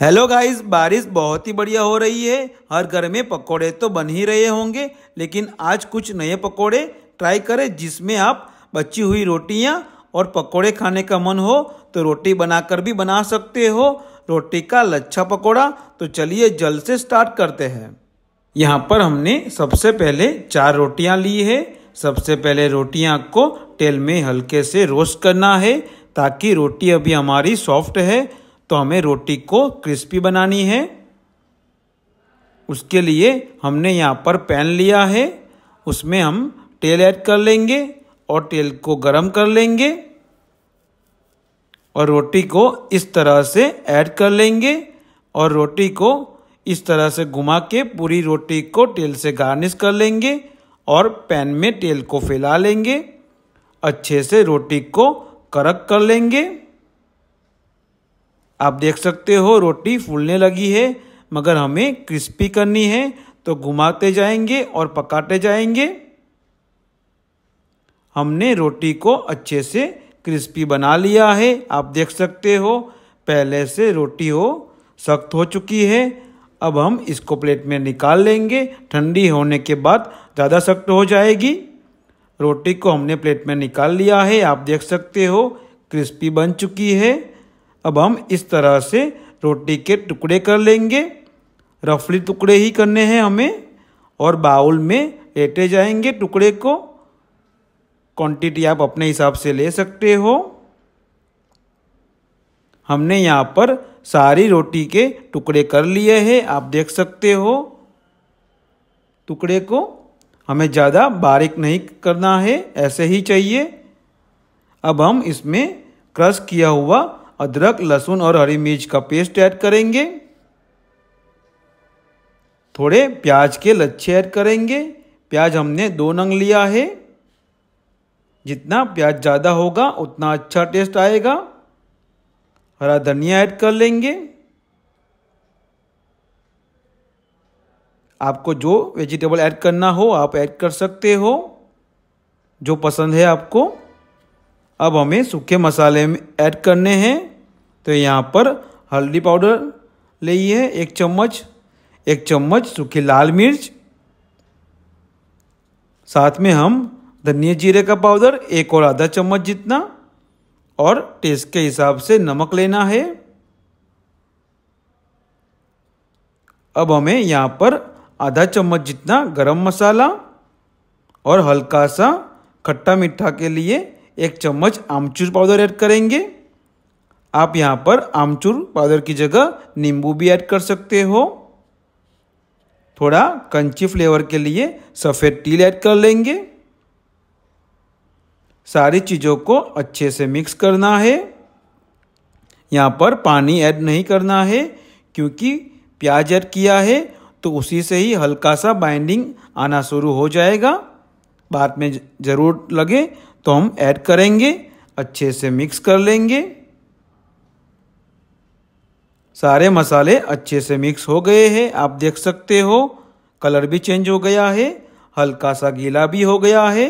hello guys बारिश बहुत ही बढ़िया हो रही है हर घर में पकोड़े तो बन ही रहे होंगे लेकिन आज कुछ नए पकोड़े ट्राई करें जिसमें आप बची हुई रोटियां और पकोड़े खाने का मन हो तो रोटी बनाकर भी बना सकते हो रोटी का लच्छा पकोड़ा तो चलिए जल्द से स्टार्ट करते हैं यहाँ पर हमने सबसे पहले चार रोटियाँ ली है सबसे पहले रोटियाँ को तेल में हल्के से रोस्ट करना है ताकि रोटी अभी हमारी सॉफ्ट है तो हमें रोटी को क्रिस्पी बनानी है उसके लिए हमने यहाँ पर पैन लिया है उसमें हम तेल ऐड कर लेंगे और तेल को गरम कर लेंगे और रोटी को इस तरह से ऐड कर लेंगे और रोटी को इस तरह से घुमा के पूरी रोटी को तेल से गार्निश कर लेंगे और पैन में तेल को फैला लेंगे अच्छे से रोटी को करक कर लेंगे आप देख सकते हो रोटी फूलने लगी है मगर हमें क्रिस्पी करनी है तो घुमाते जाएंगे और पकाते जाएंगे हमने रोटी को अच्छे से क्रिस्पी बना लिया है आप देख सकते हो पहले से रोटी हो सख्त हो चुकी है अब हम इसको प्लेट में निकाल लेंगे ठंडी होने के बाद ज़्यादा सख्त हो जाएगी रोटी को हमने प्लेट में निकाल लिया है आप देख सकते हो क्रिस्पी बन चुकी है अब हम इस तरह से रोटी के टुकड़े कर लेंगे रफली टुकड़े ही करने हैं हमें और बाउल में लेटे जाएंगे टुकड़े को क्वांटिटी आप अपने हिसाब से ले सकते हो हमने यहाँ पर सारी रोटी के टुकड़े कर लिए हैं आप देख सकते हो टुकड़े को हमें ज़्यादा बारीक नहीं करना है ऐसे ही चाहिए अब हम इसमें क्रश किया हुआ अदरक लहसुन और हरी मिर्च का पेस्ट ऐड करेंगे थोड़े प्याज के लच्छे ऐड करेंगे प्याज हमने दो नंग लिया है जितना प्याज ज़्यादा होगा उतना अच्छा टेस्ट आएगा हरा धनिया ऐड कर लेंगे आपको जो वेजिटेबल ऐड करना हो आप ऐड कर सकते हो जो पसंद है आपको अब हमें सूखे मसाले में ऐड करने हैं तो यहाँ पर हल्दी पाउडर लिए एक चम्मच एक चम्मच सूखी लाल मिर्च साथ में हम धनिया जीरे का पाउडर एक और आधा चम्मच जितना और टेस्ट के हिसाब से नमक लेना है अब हमें यहाँ पर आधा चम्मच जितना गरम मसाला और हल्का सा खट्टा मीठा के लिए एक चम्मच आमचूर पाउडर ऐड करेंगे आप यहाँ पर आमचूर पाउडर की जगह नींबू भी ऐड कर सकते हो थोड़ा कंची फ्लेवर के लिए सफ़ेद तिल ऐड कर लेंगे सारी चीज़ों को अच्छे से मिक्स करना है यहाँ पर पानी ऐड नहीं करना है क्योंकि प्याज ऐड किया है तो उसी से ही हल्का सा बाइंडिंग आना शुरू हो जाएगा बाद में ज़रूर लगे तो हम ऐड करेंगे अच्छे से मिक्स कर लेंगे सारे मसाले अच्छे से मिक्स हो गए हैं आप देख सकते हो कलर भी चेंज हो गया है हल्का सा गीला भी हो गया है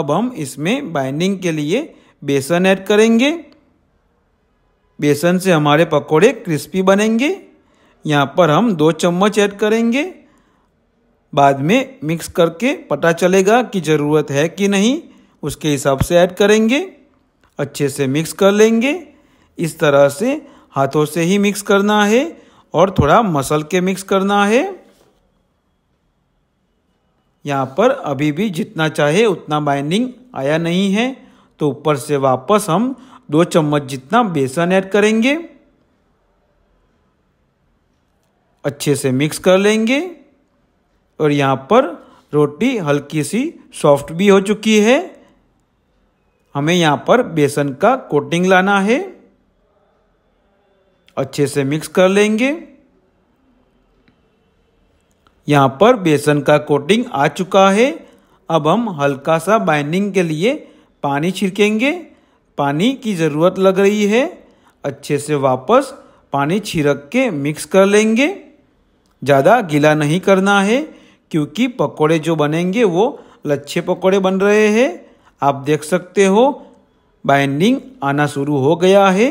अब हम इसमें बाइंडिंग के लिए बेसन ऐड करेंगे बेसन से हमारे पकोड़े क्रिस्पी बनेंगे यहाँ पर हम दो चम्मच ऐड करेंगे बाद में मिक्स करके पता चलेगा कि ज़रूरत है कि नहीं उसके हिसाब से ऐड करेंगे अच्छे से मिक्स कर लेंगे इस तरह से हाथों से ही मिक्स करना है और थोड़ा मसल के मिक्स करना है यहाँ पर अभी भी जितना चाहे उतना बाइंडिंग आया नहीं है तो ऊपर से वापस हम दो चम्मच जितना बेसन ऐड करेंगे अच्छे से मिक्स कर लेंगे और यहाँ पर रोटी हल्की सी सॉफ्ट भी हो चुकी है हमें यहाँ पर बेसन का कोटिंग लाना है अच्छे से मिक्स कर लेंगे यहाँ पर बेसन का कोटिंग आ चुका है अब हम हल्का सा बाइंडिंग के लिए पानी छिड़केंगे पानी की ज़रूरत लग रही है अच्छे से वापस पानी छिड़क के मिक्स कर लेंगे ज़्यादा गीला नहीं करना है क्योंकि पकोड़े जो बनेंगे वो लच्छे पकोड़े बन रहे हैं आप देख सकते हो बाइंडिंग आना शुरू हो गया है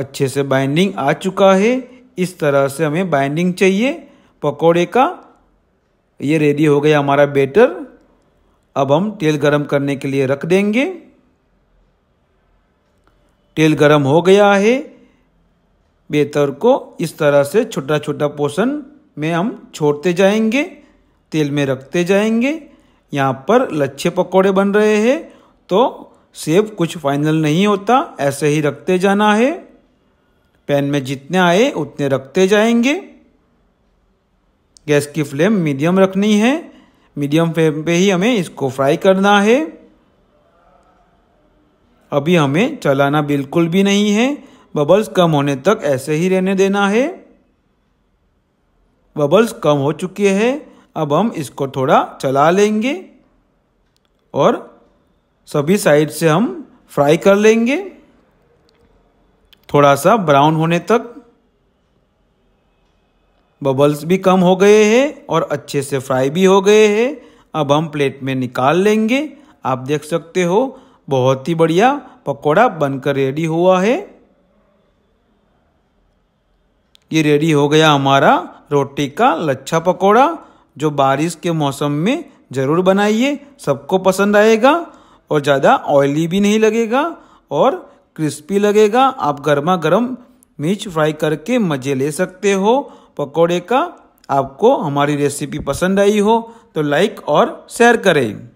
अच्छे से बाइंडिंग आ चुका है इस तरह से हमें बाइंडिंग चाहिए पकोड़े का ये रेडी हो गया हमारा बेटर अब हम तेल गरम करने के लिए रख देंगे तेल गरम हो गया है बेतर को इस तरह से छोटा छोटा पोषण में हम छोड़ते जाएंगे तेल में रखते जाएंगे यहाँ पर लच्छे पकोड़े बन रहे हैं तो सेब कुछ फाइनल नहीं होता ऐसे ही रखते जाना है पैन में जितने आए उतने रखते जाएंगे गैस की फ्लेम मीडियम रखनी है मीडियम फ्लेम पे ही हमें इसको फ्राई करना है अभी हमें चलाना बिल्कुल भी नहीं है बबल्स कम होने तक ऐसे ही रहने देना है बबल्स कम हो चुके हैं अब हम इसको थोड़ा चला लेंगे और सभी साइड से हम फ्राई कर लेंगे थोड़ा सा ब्राउन होने तक बबल्स भी कम हो गए हैं और अच्छे से फ्राई भी हो गए हैं अब हम प्लेट में निकाल लेंगे आप देख सकते हो बहुत ही बढ़िया पकोड़ा बनकर रेडी हुआ है ये रेडी हो गया हमारा रोटी का लच्छा पकोड़ा जो बारिश के मौसम में ज़रूर बनाइए सबको पसंद आएगा और ज़्यादा ऑयली भी नहीं लगेगा और क्रिस्पी लगेगा आप गर्मा गर्म मिर्च फ्राई करके मज़े ले सकते हो पकोड़े का आपको हमारी रेसिपी पसंद आई हो तो लाइक और शेयर करें